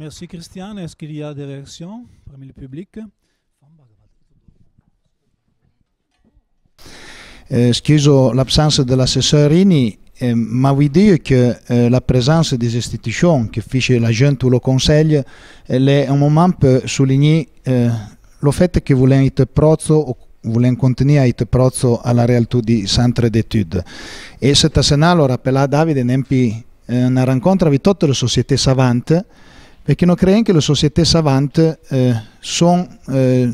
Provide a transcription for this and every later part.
Merci Christiane. Est-ce qu'il y a des réactions parmi le public eh, l'absence dell'assessore Rini, eh, ma vi dire che eh, la presenza delle istituzioni che fece la gente lo consiglio eh, è un momento per sottolineare eh, lo fatto che vogliamo essere prozzo o vogliamo contenere a prozzo alla realtà di Centre d'études. E questa sera lo rappella Davide, in una rincontra di tutte le società savanti perché noi crediamo che le società savante eh, sono eh,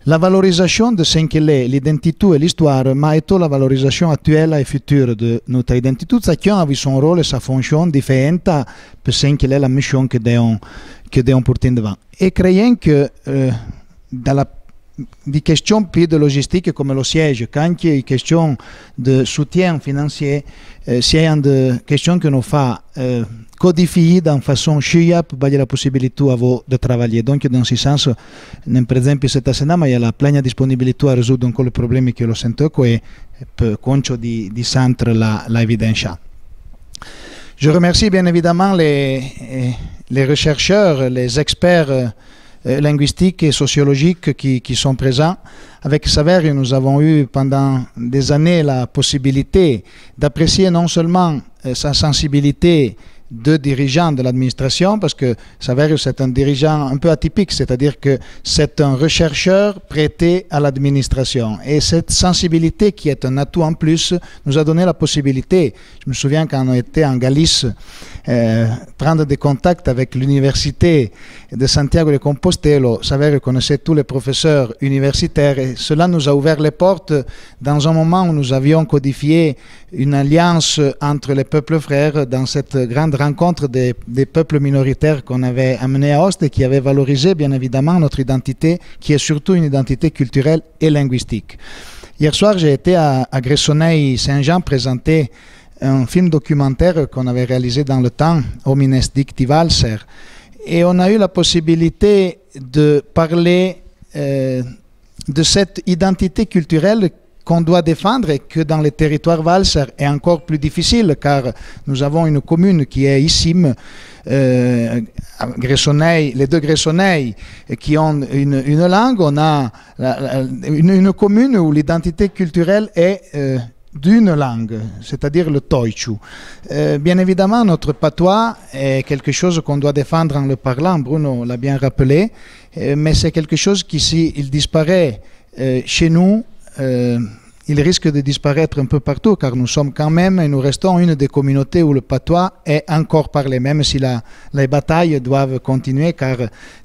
la valorizzazione di ciò che è l'identità e l'istoria, ma è la valorizzazione attuale e futura della nostra identità, che ha suo ruolo e sua funzione differente per ciò che è la missione che devono, che portare avanti. E crediamo che eh, dalla di questions plus de logistique comme le siège. Quand il y di des questions de soutien financier, euh, c'est une des questions que nous faisons euh, façon chia pour la possibilità di lavorare. Quindi, in questo senso, non per esempio, exemple, cette semaine, il la pleine disponibilité à résoudre encore les problèmes que l'on sento et pour concho di, di centre la, la evidencia. Je remercie bien évidemment les, eh, les rechercheurs, les experts Euh, linguistiques et sociologiques qui, sont présents. Avec Saverio, nous avons eu pendant des années la possibilité d'apprécier non seulement euh, sa sensibilité de dirigeant de l'administration, parce que Saverio, c'est un dirigeant un peu atypique, c'est-à-dire que c'est un chercheur prêté à l'administration. Et cette sensibilité, qui est un atout en plus, nous a donné la possibilité, je me souviens quand on était en Galice, eh, prendre des contacts avec l'université de Santiago de Compostelo. vous connaissait tous les professeurs universitaires et cela nous a ouvert les portes dans un moment où nous avions codifié une alliance entre les peuples frères dans cette grande rencontre des, peuples minoritaires qu'on avait amené à Ost et qui avait valorisé bien évidemment notre identité qui est surtout une identité culturelle et linguistique. Hier soir, j'ai été à, à saint jean présenter un film documentaire qu'on avait réalisé dans le temps, Homines Dicti Valser. Et on a eu la possibilité de parler euh, de cette identité culturelle qu'on doit défendre et que dans les territoires valser est encore plus difficile car nous avons une commune qui est Issim, euh, les deux Gressonneilles qui ont une, langue, on a une, commune où l'identité culturelle est euh, d'une langue, c'est-à-dire le toichu. Euh, bien évidemment, notre patois est quelque chose qu'on doit défendre en le parlant, Bruno l'a bien rappelé, euh, mais c'est quelque chose qui, s'il disparaît euh, chez nous, il risque de disparaître un peu partout, car nous sommes quand même et nous restons une des communautés où le patois est encore parlé, même si la, les batailles doivent continuer, car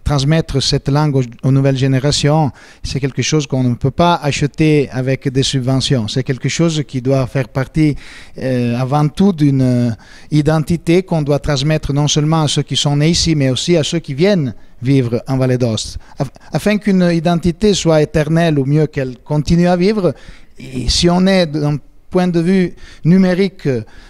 transmettre cette langue aux, nouvelles générations, c'est quelque chose qu'on ne peut pas acheter avec des subventions. C'est quelque chose qui doit faire partie euh, avant tout d'une identité qu'on doit transmettre non seulement à ceux qui sont nés ici, mais aussi à ceux qui viennent vivre en Vallée d'Ost. Afin qu'une identité soit éternelle ou mieux qu'elle continue à vivre, si on est d'un point de vue numérique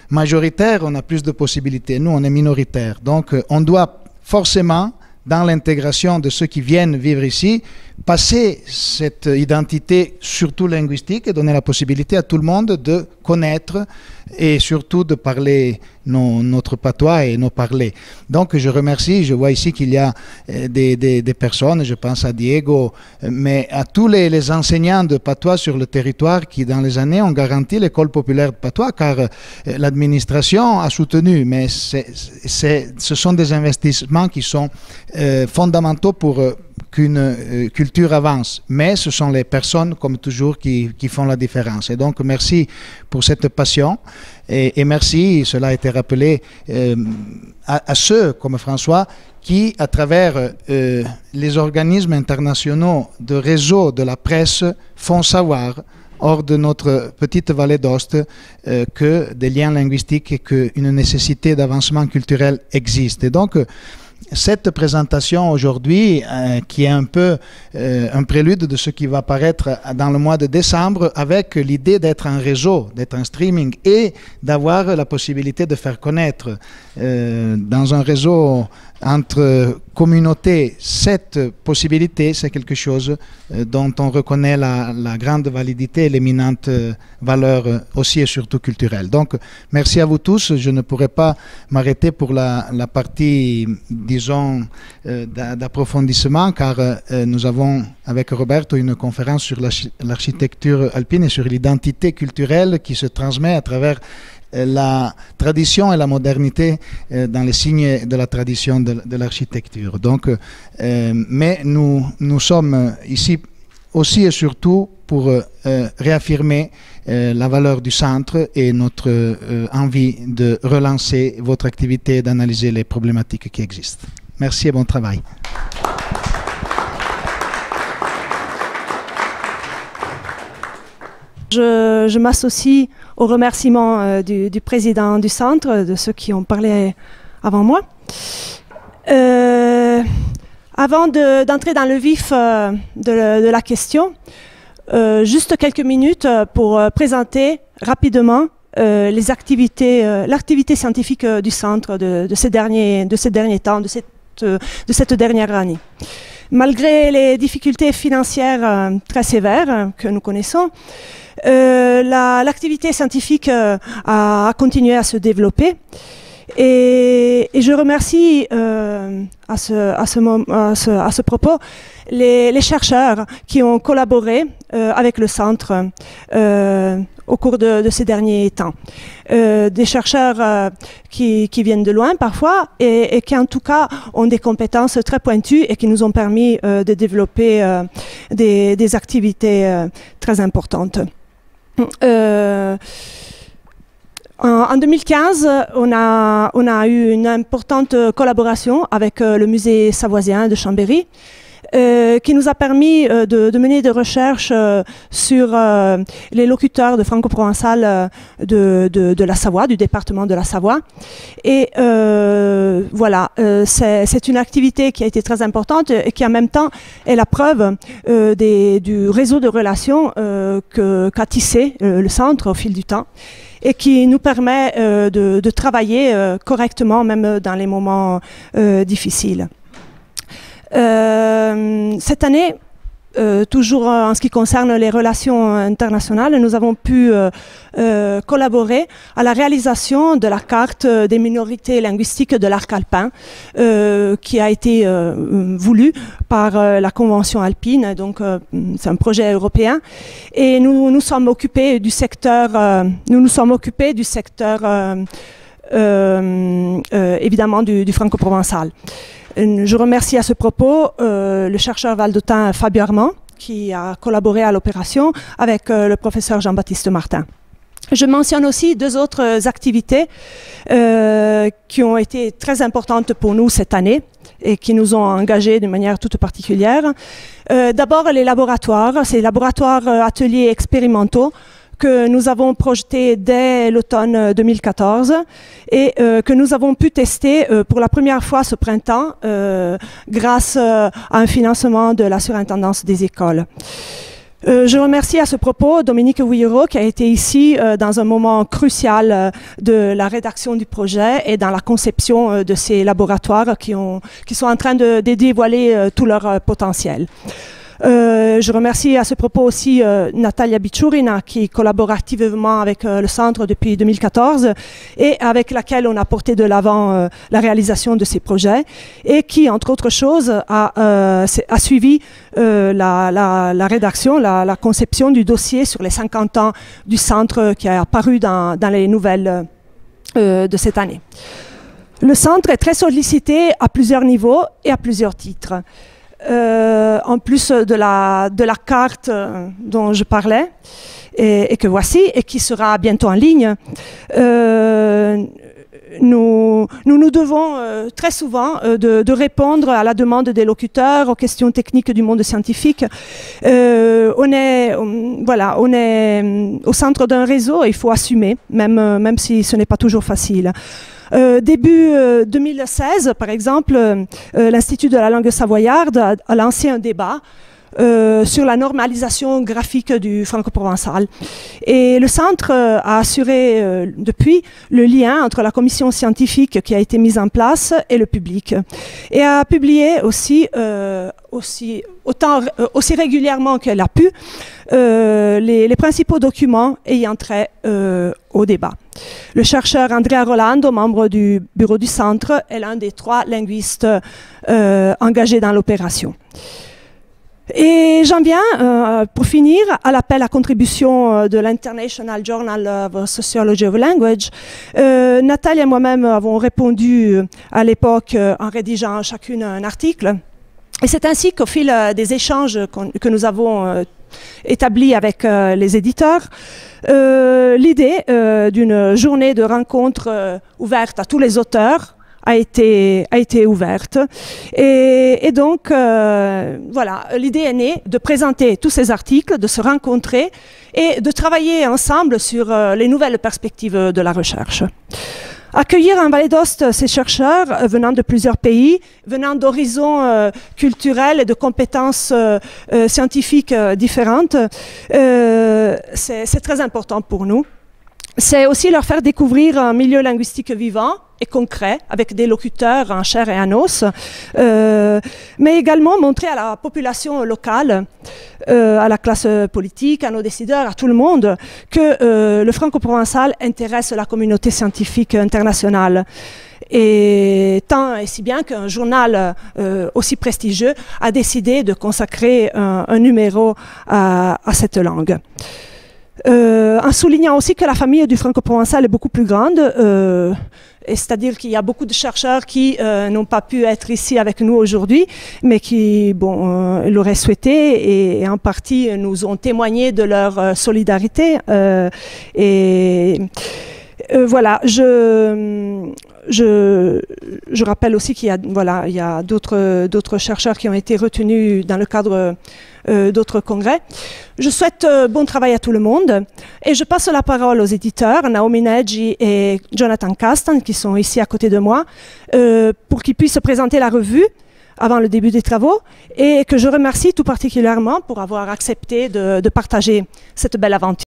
majoritaire, on a plus de possibilités. Nous, on est minoritaire. Donc, euh, on doit forcément, dans l'intégration de ceux qui viennent vivre ici, passer cette identité surtout linguistique et donner la possibilité à tout le monde de connaître et surtout de parler nos, notre patois et nos parler. Donc je remercie, je vois ici qu'il y a euh, des, personnes, je pense à Diego, mais à tous les, enseignants de patois sur le territoire qui dans les années ont garanti l'école populaire de patois car euh, l'administration a soutenu, mais ce sont des investissements qui sont euh, fondamentaux pour qu'une euh, culture avance, mais ce sont les personnes, comme toujours, qui, qui font la différence. Et donc, merci pour cette passion et, merci, cela a été rappelé, euh, à, ceux comme François qui, à travers euh, les organismes internationaux de réseau de la presse, font savoir hors de notre petite vallée d'Ost que des liens linguistiques et qu'une nécessité d'avancement culturel existe. Et donc, cette présentation aujourd'hui, euh, qui est un peu euh, un prélude de ce qui va apparaître dans le mois de décembre, avec l'idée d'être un réseau, d'être un streaming et d'avoir la possibilité de faire connaître euh, dans un réseau entre communautés, cette possibilité, c'est quelque chose euh, dont on reconnaît la, grande validité et l'éminente euh, valeur euh, aussi et surtout culturelle. Donc, merci à vous tous. Je ne pourrais pas m'arrêter pour la, la, partie, disons, d'approfondissement, car nous avons avec Roberto une conférence sur l'architecture alpine et sur l'identité culturelle qui se transmet à travers euh, la tradition et la modernité euh, dans les signes de la tradition de, l'architecture. Donc, euh, mais nous, nous sommes ici aussi et surtout pour réaffirmer la valeur du centre et notre envie de relancer votre activité et d'analyser les problématiques qui existent. Merci et bon travail. Je, m'associe aux remerciements euh, du, président du centre, de ceux qui ont parlé avant moi. Euh, avant d'entrer dans le vif euh, de, la question, juste quelques minutes pour présenter rapidement les activités, l'activité scientifique du centre de, ces derniers, de ces temps, de cette dernière année. Malgré les difficultés financières très sévères que nous connaissons, euh, l'activité scientifique euh, a, continué à se développer. Et, je remercie euh, à ce, propos les, chercheurs qui ont collaboré avec le centre au cours de, ces derniers temps. des chercheurs qui, viennent de loin parfois et, qui en tout cas ont des compétences très pointues et qui nous ont permis de développer des, activités très importantes. Euh, en 2015, on a, eu une importante collaboration avec euh, le musée savoisien de Chambéry. Euh, qui nous a permis euh, de, mener des recherches euh, sur les locuteurs de franco-provençal de, la Savoie, du département de la Savoie. Et voilà, c'est une activité qui a été très importante et qui en même temps est la preuve des, du réseau de relations qu'a tissé le centre au fil du temps et qui nous permet de, travailler correctement même dans les moments difficiles. Euh, cette année, euh, toujours en ce qui concerne les relations internationales, nous avons pu euh, euh collaborer à la réalisation de la carte des minorités linguistiques de l'arc alpin, euh, qui a été voulue par la Convention alpine. Donc, c'est un projet européen. Et nous nous sommes occupés du secteur. nous nous sommes occupés du secteur euh, euh, évidemment du, franco-provençal. Euh, je remercie à ce propos le chercheur valdotin Fabio Armand, qui a collaboré à l'opération avec le professeur Jean-Baptiste Martin. Je mentionne aussi deux autres activités qui ont été très importantes pour nous cette année et qui nous ont engagés de manière toute particulière. D'abord, les laboratoires, ces laboratoires, ateliers expérimentaux que nous avons projeté dès l'automne 2014 euh, et euh, que nous avons pu tester euh, pour la première fois ce printemps grâce à un financement de la surintendance des écoles. je remercie à ce propos Dominique Ouillereau qui a été ici dans un moment crucial de la rédaction du projet et dans la conception de ces laboratoires qui, sont en train de dévoiler tout leur potentiel. Euh, je remercie à ce propos aussi euh, Natalia Bichurina, qui collabore activement avec euh, le centre depuis 2014 et avec laquelle on a porté de l'avant la réalisation de ces projets et qui, entre autres choses, a, suivi la, rédaction, la, conception du dossier sur les 50 ans du centre qui a apparu dans les nouvelles de cette année. Le centre est très sollicité à plusieurs niveaux et à plusieurs titres. Euh, en plus de la, de la carte euh, dont je parlais, et, que voici, et qui sera bientôt en ligne, euh, nous, nous, nous devons très souvent de, répondre à la demande des locuteurs, aux questions techniques du monde scientifique. on est, voilà, on est au centre d'un réseau et il faut assumer, même, même si ce n'est pas toujours facile. Euh, début 2016, euh, par exemple, euh, l'Institut de la langue savoyarde a, lancé un débat sur la normalisation graphique du franco-provençal. Et le centre a assuré depuis le lien entre la commission scientifique qui a été mise en place et le public. Et a publié aussi, aussi, autant, aussi régulièrement qu'elle a pu les, les, principaux documents ayant trait au débat. Le chercheur Andrea Rolando, membre du bureau du centre, est l'un des trois linguistes euh, engagés dans l'opération. Et j'en viens, euh, pour finir, à l'appel à contribution euh, de l'International Journal of Sociology of Language. Nathalie et moi-même avons répondu à l'époque en rédigeant chacune un article. Et c'est ainsi qu'au fil des échanges que nous avons établie avec euh, les éditeurs. Euh, l'idée euh, d'une journée de rencontre ouverte à tous les auteurs a été a été ouverte et donc voilà l'idée est née de présenter tous ces articles, de se rencontrer et de travailler ensemble sur les nouvelles perspectives de la recherche. Accueillir en valais d'Ost euh, ces chercheurs euh, venant de plusieurs pays, venant d'horizons euh, culturels et de compétences scientifiques différentes, c'est très important pour nous. C'est aussi leur faire découvrir un milieu linguistique vivant, et concret avec des locuteurs en chair et en os, euh, mais également montrer à la population locale, euh, à la classe politique, à nos décideurs, à tout le monde, que euh, le franco-provençal intéresse la communauté scientifique internationale. Et tant et si bien qu'un journal aussi prestigieux a décidé de consacrer un, numéro à, cette langue. en soulignant aussi que la famille du franco-provençal est beaucoup plus grande, euh, c'est-à-dire qu'il y a beaucoup de chercheurs qui euh, n'ont pas pu être ici avec nous aujourd'hui, mais qui bon, euh, l'auraient souhaité et, en partie euh, nous ont témoigné de leur solidarité. et euh, voilà, je, je, je, rappelle aussi qu'il y a, voilà, il d'autres, d'autres chercheurs qui ont été retenus dans le cadre euh, d'autres congrès. Je souhaite euh, bon travail à tout le monde et je passe la parole aux éditeurs, Naomi Nagy et Jonathan Castan, qui sont ici à côté de moi, pour qu'ils puissent présenter la revue avant le début des travaux et que je remercie tout particulièrement pour avoir accepté de partager cette belle aventure.